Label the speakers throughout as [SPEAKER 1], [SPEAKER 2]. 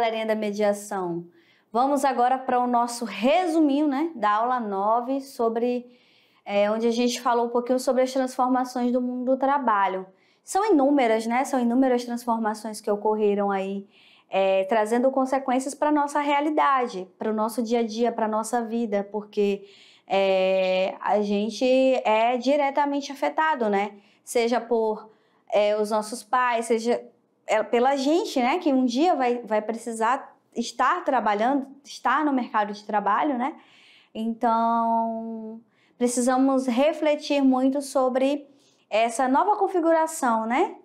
[SPEAKER 1] galerinha da mediação? Vamos agora para o nosso resuminho né, da aula 9, sobre, é, onde a gente falou um pouquinho sobre as transformações do mundo do trabalho. São inúmeras, né? São inúmeras transformações que ocorreram aí, é, trazendo consequências para a nossa realidade, para o nosso dia a dia, para a nossa vida, porque é, a gente é diretamente afetado, né? Seja por é, os nossos pais, seja é pela gente, né, que um dia vai, vai precisar estar trabalhando, estar no mercado de trabalho, né? Então, precisamos refletir muito sobre essa nova configuração, né?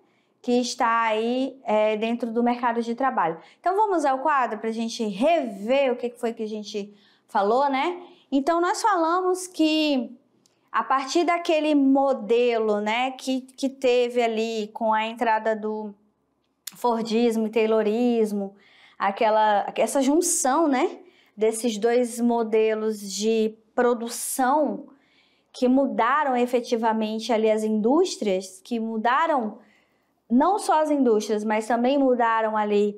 [SPEAKER 1] Que está aí é, dentro do mercado de trabalho. Então, vamos ao quadro para a gente rever o que foi que a gente falou, né? Então, nós falamos que a partir daquele modelo, né, que, que teve ali com a entrada do Fordismo e Taylorismo, aquela, essa junção né, desses dois modelos de produção que mudaram efetivamente ali as indústrias, que mudaram não só as indústrias, mas também mudaram ali,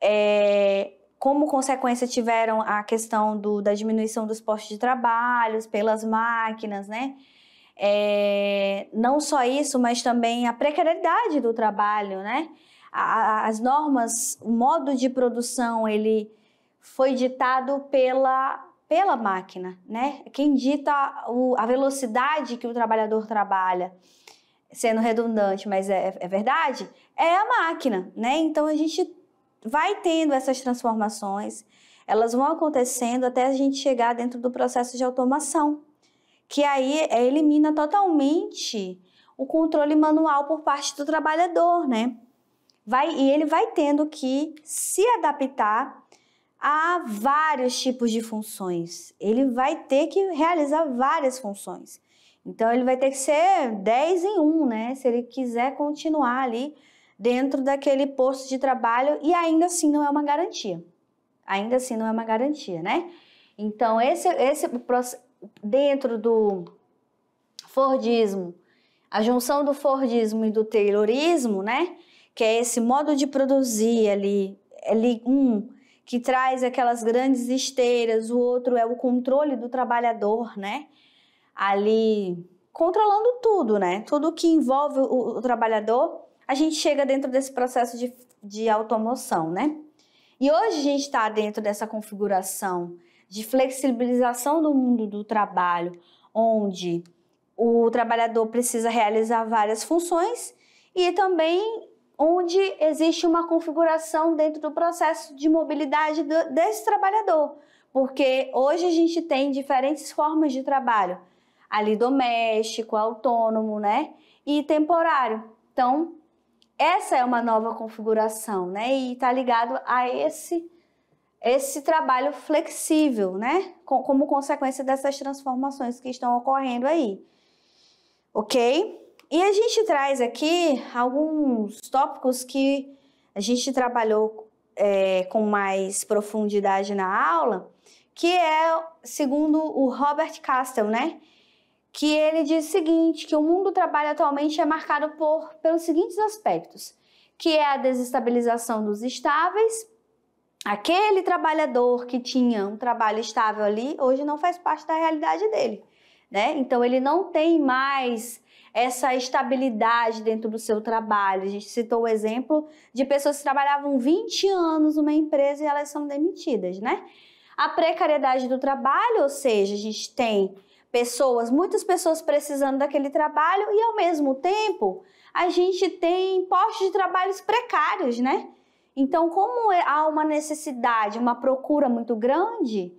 [SPEAKER 1] é, como consequência tiveram a questão do, da diminuição dos postos de trabalho, pelas máquinas, né? É, não só isso, mas também a precariedade do trabalho, né? as normas, o modo de produção, ele foi ditado pela, pela máquina, né? Quem dita o, a velocidade que o trabalhador trabalha, sendo redundante, mas é, é verdade, é a máquina, né? Então a gente vai tendo essas transformações, elas vão acontecendo até a gente chegar dentro do processo de automação, que aí é, elimina totalmente o controle manual por parte do trabalhador, né? Vai, e ele vai tendo que se adaptar a vários tipos de funções. Ele vai ter que realizar várias funções. Então ele vai ter que ser 10 em 1, né? Se ele quiser continuar ali dentro daquele posto de trabalho e ainda assim não é uma garantia. Ainda assim não é uma garantia, né? Então esse esse dentro do Fordismo, a junção do Fordismo e do Taylorismo, né? que é esse modo de produzir ali, ali um que traz aquelas grandes esteiras, o outro é o controle do trabalhador, né? Ali controlando tudo, né? Tudo que envolve o, o trabalhador, a gente chega dentro desse processo de, de automoção, né? E hoje a gente está dentro dessa configuração de flexibilização do mundo do trabalho, onde o trabalhador precisa realizar várias funções e também onde existe uma configuração dentro do processo de mobilidade desse trabalhador, porque hoje a gente tem diferentes formas de trabalho, ali doméstico, autônomo, né? E temporário. Então, essa é uma nova configuração, né? E está ligado a esse esse trabalho flexível, né? Como consequência dessas transformações que estão ocorrendo aí. OK? E a gente traz aqui alguns tópicos que a gente trabalhou é, com mais profundidade na aula, que é segundo o Robert Castle, né? Que ele diz o seguinte, que o mundo do trabalho atualmente é marcado por pelos seguintes aspectos, que é a desestabilização dos estáveis, aquele trabalhador que tinha um trabalho estável ali, hoje não faz parte da realidade dele, né? Então ele não tem mais essa estabilidade dentro do seu trabalho. A gente citou o exemplo de pessoas que trabalhavam 20 anos numa empresa e elas são demitidas, né? A precariedade do trabalho, ou seja, a gente tem pessoas, muitas pessoas precisando daquele trabalho e ao mesmo tempo a gente tem postos de trabalhos precários, né? Então, como é, há uma necessidade, uma procura muito grande,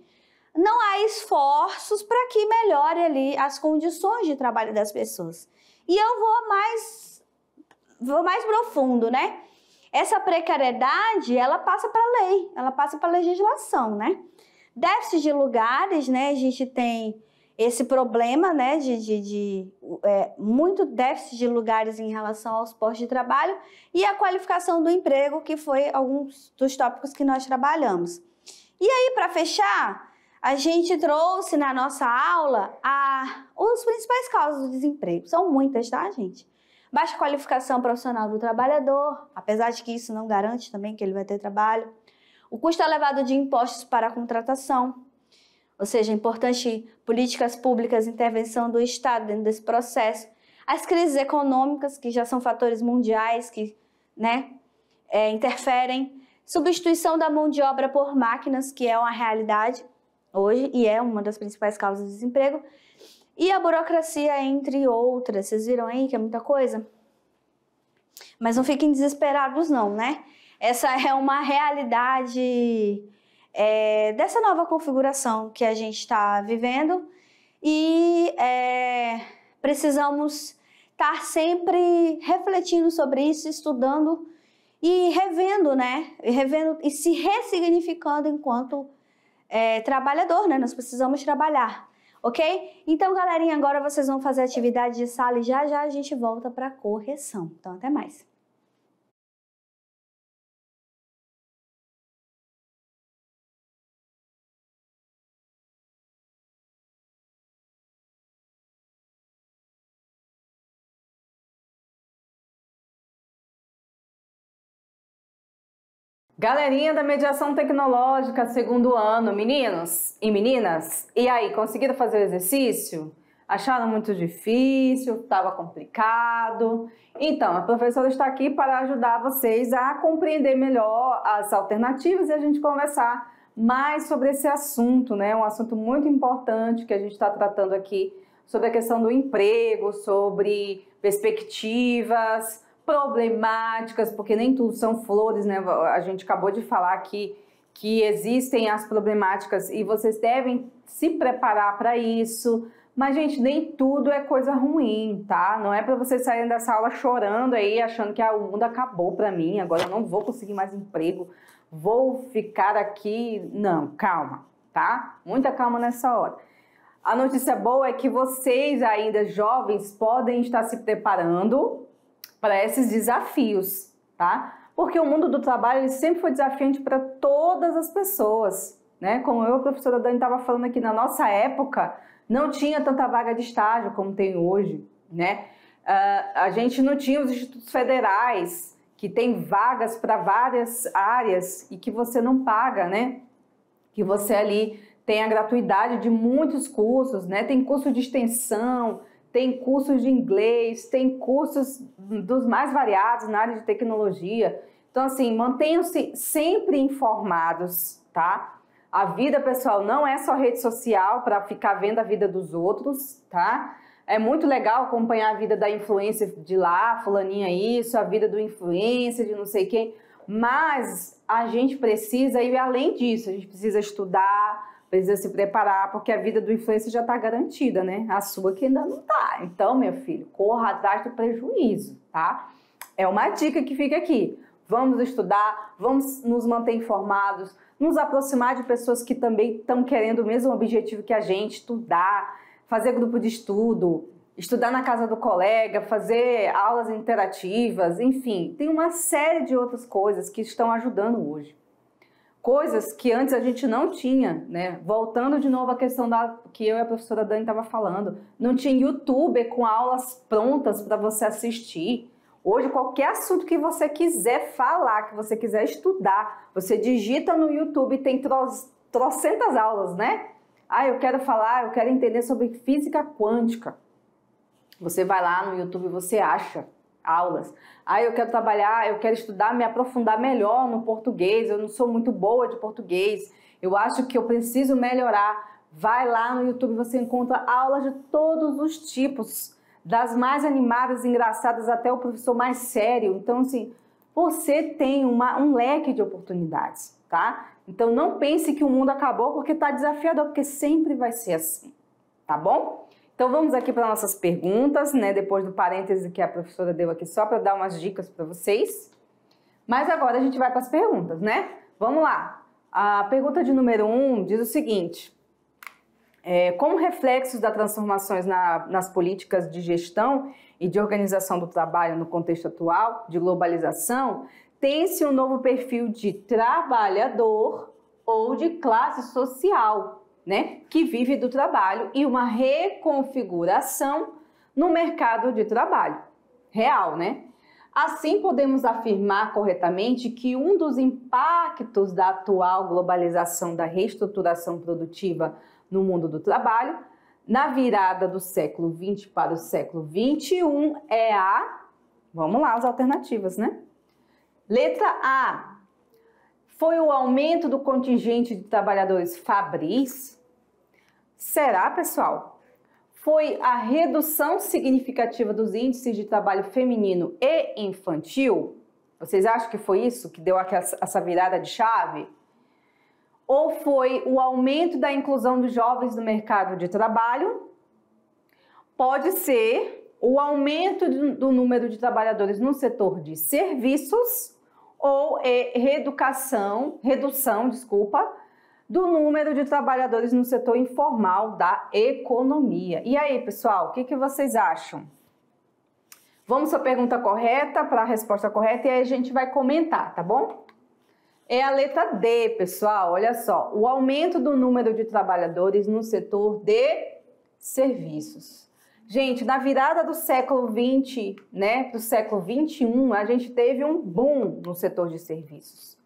[SPEAKER 1] não há esforços para que melhore ali as condições de trabalho das pessoas. E eu vou mais vou mais profundo, né? Essa precariedade, ela passa para a lei, ela passa para a legislação, né? Déficit de lugares, né? A gente tem esse problema, né, de, de, de é, muito déficit de lugares em relação aos postos de trabalho e a qualificação do emprego, que foi alguns dos tópicos que nós trabalhamos. E aí, para fechar, a gente trouxe na nossa aula a, um dos principais causas do desemprego. São muitas, tá, gente? Baixa qualificação profissional do trabalhador, apesar de que isso não garante também que ele vai ter trabalho. O custo elevado de impostos para a contratação, ou seja, é importante políticas públicas, intervenção do Estado dentro desse processo. As crises econômicas, que já são fatores mundiais que né, é, interferem. Substituição da mão de obra por máquinas, que é uma realidade hoje e é uma das principais causas do desemprego. E a burocracia, entre outras. Vocês viram aí que é muita coisa? Mas não fiquem desesperados, não, né? Essa é uma realidade é, dessa nova configuração que a gente está vivendo e é, precisamos estar tá sempre refletindo sobre isso, estudando e revendo, né? E revendo e se ressignificando enquanto é, trabalhador, né? Nós precisamos trabalhar, ok? Então, galerinha, agora vocês vão fazer a atividade de sala e já já a gente volta para correção. Então, até mais. Galerinha da mediação tecnológica,
[SPEAKER 2] segundo ano, meninos e meninas, e aí, conseguiram fazer o exercício? Acharam muito difícil? Estava complicado? Então, a professora está aqui para ajudar vocês a compreender melhor as alternativas e a gente conversar mais sobre esse assunto, né? Um assunto muito importante que a gente está tratando aqui sobre a questão do emprego, sobre perspectivas, problemáticas, porque nem tudo são flores, né? A gente acabou de falar aqui que existem as problemáticas e vocês devem se preparar para isso. Mas, gente, nem tudo é coisa ruim, tá? Não é para vocês saírem dessa aula chorando aí, achando que ah, o mundo acabou para mim, agora eu não vou conseguir mais emprego, vou ficar aqui. Não, calma, tá? Muita calma nessa hora. A notícia boa é que vocês, ainda jovens, podem estar se preparando para esses desafios, tá? Porque o mundo do trabalho ele sempre foi desafiante para todas as pessoas, né? Como eu, a professora Dani, estava falando aqui, na nossa época não tinha tanta vaga de estágio como tem hoje, né? Uh, a gente não tinha os institutos federais, que tem vagas para várias áreas e que você não paga, né? Que você ali tem a gratuidade de muitos cursos, né? Tem curso de extensão, tem cursos de inglês, tem cursos dos mais variados na área de tecnologia. Então, assim, mantenham-se sempre informados, tá? A vida pessoal não é só rede social para ficar vendo a vida dos outros, tá? É muito legal acompanhar a vida da influencer de lá, fulaninha isso, a vida do influencer de não sei quem, mas a gente precisa ir além disso, a gente precisa estudar, precisa se preparar, porque a vida do influencer já está garantida, né? A sua que ainda não está. Então, meu filho, corra atrás do prejuízo, tá? É uma dica que fica aqui. Vamos estudar, vamos nos manter informados, nos aproximar de pessoas que também estão querendo o mesmo objetivo que a gente, estudar, fazer grupo de estudo, estudar na casa do colega, fazer aulas interativas, enfim, tem uma série de outras coisas que estão ajudando hoje coisas que antes a gente não tinha, né? Voltando de novo à questão da que eu e a professora Dani estava falando, não tinha YouTube com aulas prontas para você assistir. Hoje qualquer assunto que você quiser falar, que você quiser estudar, você digita no YouTube, tem tro trocentas aulas, né? Ah, eu quero falar, eu quero entender sobre física quântica. Você vai lá no YouTube, você acha aulas. Ah, eu quero trabalhar, eu quero estudar, me aprofundar melhor no português, eu não sou muito boa de português, eu acho que eu preciso melhorar. Vai lá no YouTube, você encontra aulas de todos os tipos, das mais animadas, engraçadas, até o professor mais sério. Então, assim, você tem uma, um leque de oportunidades, tá? Então, não pense que o mundo acabou porque está desafiador, porque sempre vai ser assim, tá bom? Então vamos aqui para nossas perguntas, né? Depois do parêntese que a professora deu aqui só para dar umas dicas para vocês. Mas agora a gente vai para as perguntas, né? Vamos lá. A pergunta de número um diz o seguinte: é, como reflexos das transformações na, nas políticas de gestão e de organização do trabalho no contexto atual de globalização, tem-se um novo perfil de trabalhador ou de classe social né, que vive do trabalho e uma reconfiguração no mercado de trabalho real, né? Assim, podemos afirmar corretamente que um dos impactos da atual globalização da reestruturação produtiva no mundo do trabalho, na virada do século 20 para o século 21, é a. Vamos lá, as alternativas, né? Letra A. Foi o aumento do contingente de trabalhadores fabris Será, pessoal? Foi a redução significativa dos índices de trabalho feminino e infantil? Vocês acham que foi isso que deu essa virada de chave? Ou foi o aumento da inclusão dos jovens no mercado de trabalho? Pode ser o aumento do número de trabalhadores no setor de serviços ou reeducação, redução, desculpa, do número de trabalhadores no setor informal da economia. E aí, pessoal, o que, que vocês acham? Vamos para a pergunta correta, para a resposta correta, e aí a gente vai comentar, tá bom? É a letra D, pessoal. Olha só, o aumento do número de trabalhadores no setor de serviços. Gente, na virada do século 20, né, do século 21, a gente teve um boom no setor de serviços.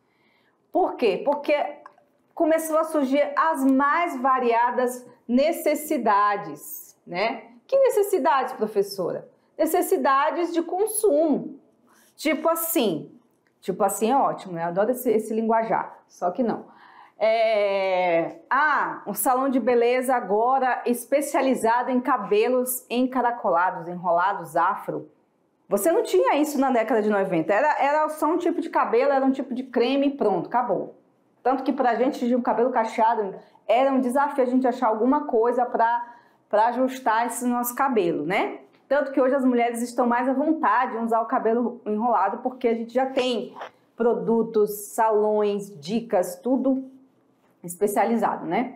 [SPEAKER 2] Por quê? Porque começou a surgir as mais variadas necessidades, né? Que necessidades, professora? Necessidades de consumo. Tipo assim, tipo assim é ótimo, né? Eu adoro esse, esse linguajar, só que não. É... Ah, um salão de beleza agora especializado em cabelos encaracolados, enrolados, afro. Você não tinha isso na década de 90. Era, era só um tipo de cabelo, era um tipo de creme e pronto, acabou. Tanto que para a gente de cabelo cacheado era um desafio a gente achar alguma coisa para ajustar esse nosso cabelo, né? Tanto que hoje as mulheres estão mais à vontade em usar o cabelo enrolado, porque a gente já tem produtos, salões, dicas, tudo especializado, né?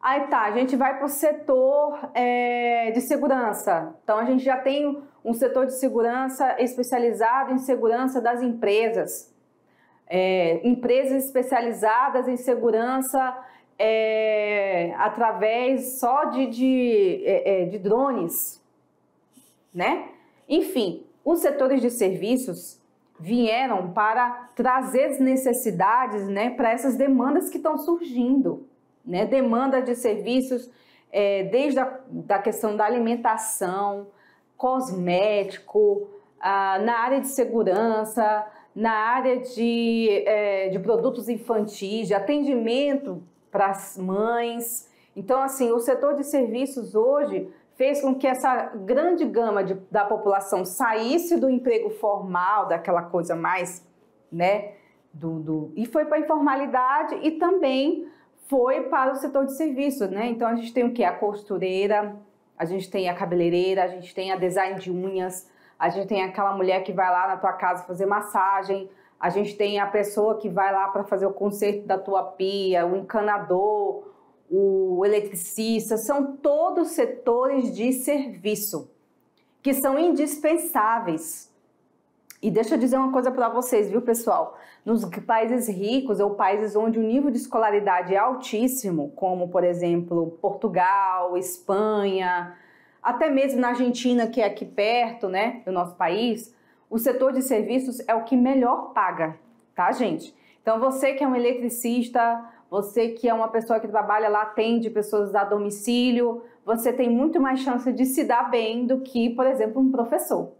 [SPEAKER 2] Aí tá, a gente vai para o setor é, de segurança. Então a gente já tem um setor de segurança especializado em segurança das empresas é, empresas especializadas em segurança é, através só de, de, é, é, de drones, né? Enfim, os setores de serviços vieram para trazer necessidades né, para essas demandas que estão surgindo. Né? Demanda de serviços é, desde a da questão da alimentação, cosmético, a, ah, na área de segurança, na área de, é, de produtos infantis, de atendimento para as mães. Então, assim, o setor de serviços hoje fez com que essa grande gama de, da população saísse do emprego formal, daquela coisa mais, né, do, do e foi para a informalidade e também foi para o setor de serviços, né? Então a gente tem o que a costureira, a gente tem a cabeleireira, a gente tem a design de unhas, a gente tem aquela mulher que vai lá na tua casa fazer massagem, a gente tem a pessoa que vai lá para fazer o conserto da tua pia, o encanador, o eletricista, são todos setores de serviço que são indispensáveis. E deixa eu dizer uma coisa para vocês, viu, pessoal? Nos países ricos ou países onde o nível de escolaridade é altíssimo, como por exemplo Portugal, Espanha, até mesmo na Argentina, que é aqui perto, né, do nosso país, o setor de serviços é o que melhor paga, tá, gente? Então, você que é um eletricista, você que é uma pessoa que trabalha lá, atende pessoas a domicílio, você tem muito mais chance de se dar bem do que, por exemplo, um professor,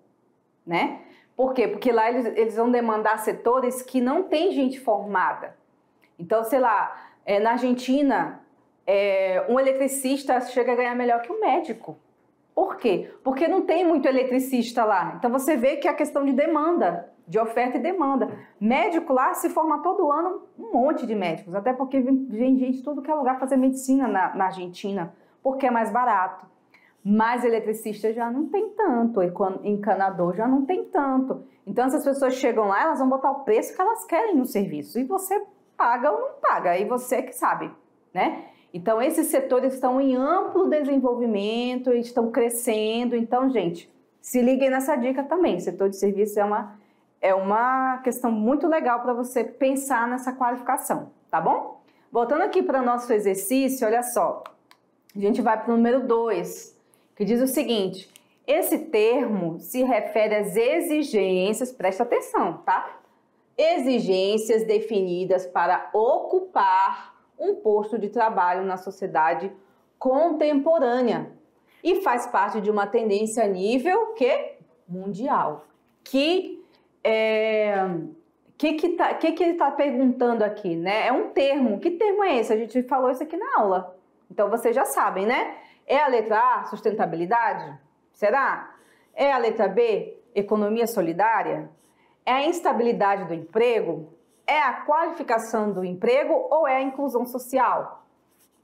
[SPEAKER 2] né? Por quê? Porque lá eles, eles vão demandar setores que não tem gente formada. Então, sei lá, é, na Argentina, é, um eletricista chega a ganhar melhor que um médico. Por quê? Porque não tem muito eletricista lá. Então você vê que é a questão de demanda, de oferta e demanda. Médico lá se forma todo ano um monte de médicos, até porque vem gente de tudo que é lugar fazer medicina na, na Argentina, porque é mais barato. Mas eletricista já não tem tanto, encanador já não tem tanto. Então essas pessoas chegam lá, elas vão botar o preço que elas querem no serviço. E você paga ou não paga, aí você é que sabe, né? Então, esses setores estão em amplo desenvolvimento, estão crescendo. Então, gente, se liguem nessa dica também. O setor de serviço é uma, é uma questão muito legal para você pensar nessa qualificação, tá bom? Voltando aqui para o nosso exercício, olha só. A gente vai para o número 2, que diz o seguinte: esse termo se refere às exigências, presta atenção, tá? Exigências definidas para ocupar um posto de trabalho na sociedade contemporânea e faz parte de uma tendência a nível que mundial. Que é, que que, tá, que que ele está perguntando aqui, né? É um termo. Que termo é esse? A gente falou isso aqui na aula. Então vocês já sabem, né? É a letra A, sustentabilidade? Será? É a letra B, economia solidária? É a instabilidade do emprego? É a qualificação do emprego ou é a inclusão social?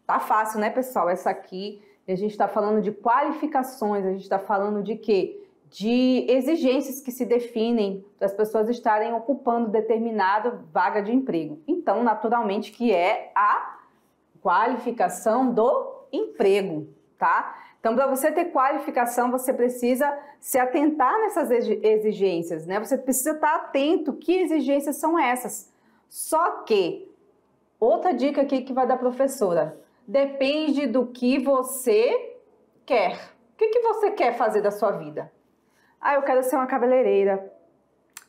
[SPEAKER 2] Tá fácil, né, pessoal? Essa aqui a gente está falando de qualificações, a gente está falando de quê? De exigências que se definem para as pessoas estarem ocupando determinada vaga de emprego. Então, naturalmente, que é a qualificação do emprego, tá? Então, para você ter qualificação, você precisa se atentar nessas exigências, né? Você precisa estar tá atento que exigências são essas. Só que outra dica aqui que vai da professora, depende do que você quer. O que, que você quer fazer da sua vida? Ah, eu quero ser uma cabeleireira.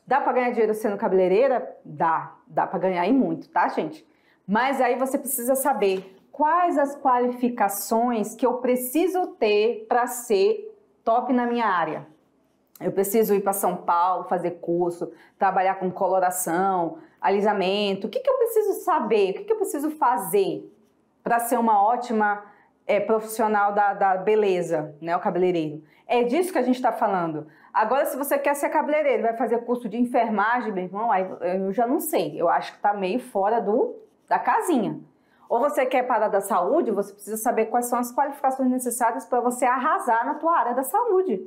[SPEAKER 2] Dá para ganhar dinheiro sendo cabeleireira? Dá, dá para ganhar e muito, tá, gente? Mas aí você precisa saber quais as qualificações que eu preciso ter para ser top na minha área. Eu preciso ir para São Paulo fazer curso, trabalhar com coloração, alisamento. O que, que eu preciso saber? O que, que eu preciso fazer para ser uma ótima é, profissional da, da, beleza, né? O cabeleireiro. É disso que a gente está falando. Agora, se você quer ser cabeleireiro, vai fazer curso de enfermagem, meu irmão, aí eu já não sei. Eu acho que está meio fora do da casinha. Ou você quer parar da saúde, você precisa saber quais são as qualificações necessárias para você arrasar na tua área da saúde.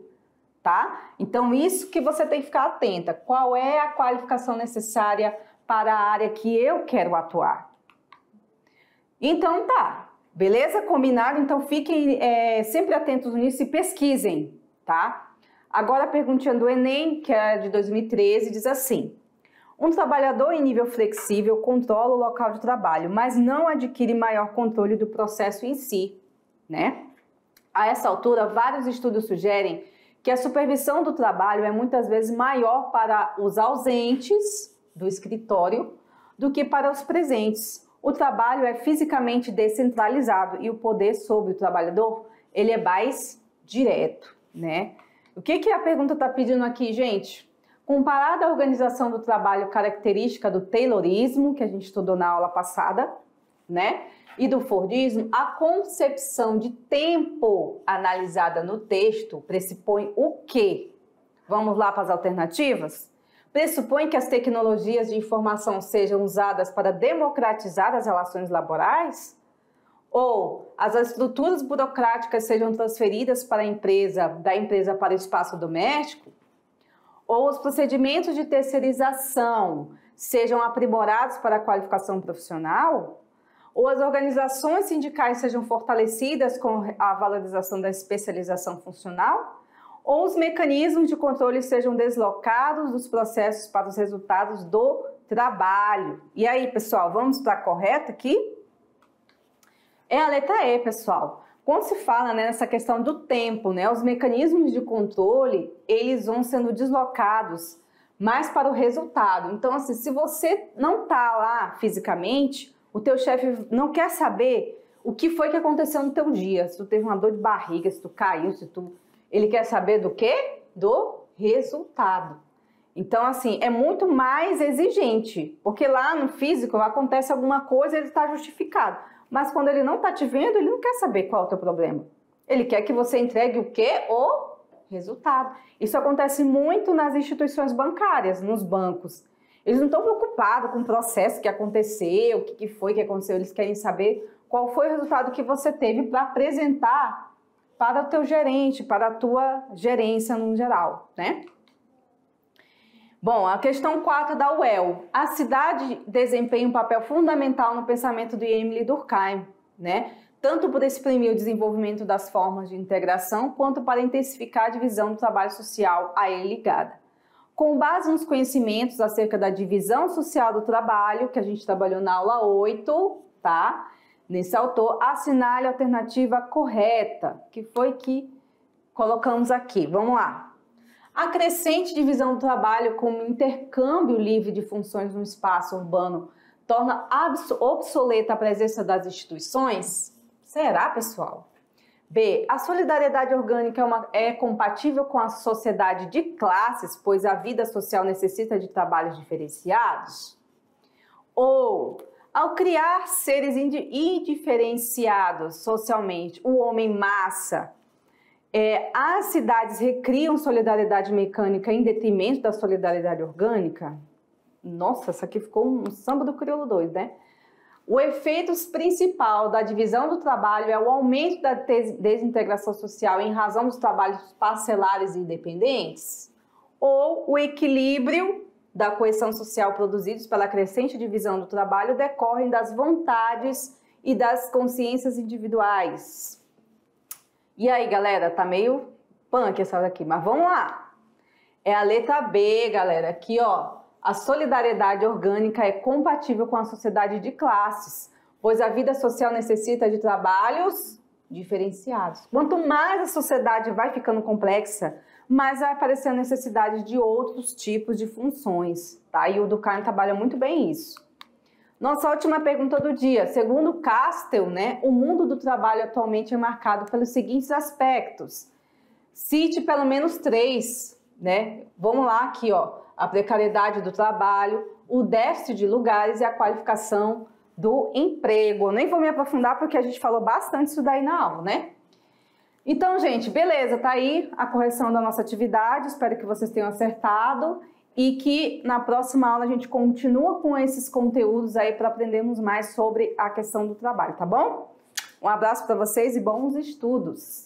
[SPEAKER 2] Tá? Então, isso que você tem que ficar atenta. Qual é a qualificação necessária para a área que eu quero atuar? Então, tá. Beleza? Combinado? Então, fiquem é, sempre atentos nisso e pesquisem, tá? Agora, a perguntinha do Enem, que é de 2013, diz assim: um trabalhador em nível flexível controla o local de trabalho, mas não adquire maior controle do processo em si, né? A essa altura, vários estudos sugerem que a supervisão do trabalho é muitas vezes maior para os ausentes do escritório do que para os presentes. O trabalho é fisicamente descentralizado e o poder sobre o trabalhador ele é mais direto, né? O que, que a pergunta está pedindo aqui, gente? Comparada à organização do trabalho característica do Taylorismo, que a gente estudou na aula passada, né? E do Fordismo, a concepção de tempo analisada no texto pressupõe o quê? Vamos lá para as alternativas? Pressupõe que as tecnologias de informação sejam usadas para democratizar as relações laborais? Ou as estruturas burocráticas sejam transferidas para a empresa, da empresa para o espaço doméstico? ou os procedimentos de terceirização sejam aprimorados para a qualificação profissional, ou as organizações sindicais sejam fortalecidas com a valorização da especialização funcional, ou os mecanismos de controle sejam deslocados dos processos para os resultados do trabalho. E aí, pessoal, vamos para a correta aqui? É a letra E, pessoal. Quando se fala né, nessa questão do tempo, né, os mecanismos de controle eles vão sendo deslocados mais para o resultado. Então, assim, se você não está lá fisicamente, o teu chefe não quer saber o que foi que aconteceu no teu dia, se tu teve uma dor de barriga, se tu caiu, se tu... Ele quer saber do quê? Do resultado. Então, assim, é muito mais exigente, porque lá no físico acontece alguma coisa, ele está justificado. Mas quando ele não está te vendo, ele não quer saber qual é o teu problema. Ele quer que você entregue o quê? O resultado. Isso acontece muito nas instituições bancárias, nos bancos. Eles não estão preocupados com o processo que aconteceu, o que foi que aconteceu. Eles querem saber qual foi o resultado que você teve para apresentar para o teu gerente, para a tua gerência no geral, né? Bom, a questão 4 é da UEL. A cidade desempenha um papel fundamental no pensamento de Emily Durkheim, né? tanto por exprimir o desenvolvimento das formas de integração, quanto para intensificar a divisão do trabalho social a ele ligada. Com base nos conhecimentos acerca da divisão social do trabalho, que a gente trabalhou na aula 8, tá? Nesse autor, assinale a alternativa correta, que foi que colocamos aqui. Vamos lá a crescente divisão do trabalho como intercâmbio livre de funções no espaço urbano torna obsoleta a presença das instituições? Será, pessoal? B. A solidariedade orgânica é, uma, é, compatível com a sociedade de classes, pois a vida social necessita de trabalhos diferenciados? Ou, ao criar seres indiferenciados socialmente, o homem massa é, as cidades recriam solidariedade mecânica em detrimento da solidariedade orgânica? Nossa, isso aqui ficou um samba do crioulo doido, né? O efeito principal da divisão do trabalho é o aumento da desintegração social em razão dos trabalhos parcelares e independentes? Ou o equilíbrio da coesão social produzidos pela crescente divisão do trabalho decorrem das vontades e das consciências individuais? E aí, galera, tá meio punk essa daqui, mas vamos lá. É a letra B, galera, aqui, ó. A solidariedade orgânica é compatível com a sociedade de classes, pois a vida social necessita de trabalhos diferenciados. Quanto mais a sociedade vai ficando complexa, mais vai aparecer a necessidade de outros tipos de funções, tá? E o Durkheim trabalha muito bem isso. Nossa última pergunta do dia. Segundo Castel, né, o mundo do trabalho atualmente é marcado pelos seguintes aspectos. Cite pelo menos três, né? Vamos lá aqui, ó. A precariedade do trabalho, o déficit de lugares e a qualificação do emprego. Eu nem vou me aprofundar porque a gente falou bastante isso daí na aula, né? Então, gente, beleza, tá aí a correção da nossa atividade. Espero que vocês tenham acertado e que na próxima aula a gente continua com esses conteúdos aí para aprendermos mais sobre a questão do trabalho, tá bom? Um abraço para vocês e bons estudos!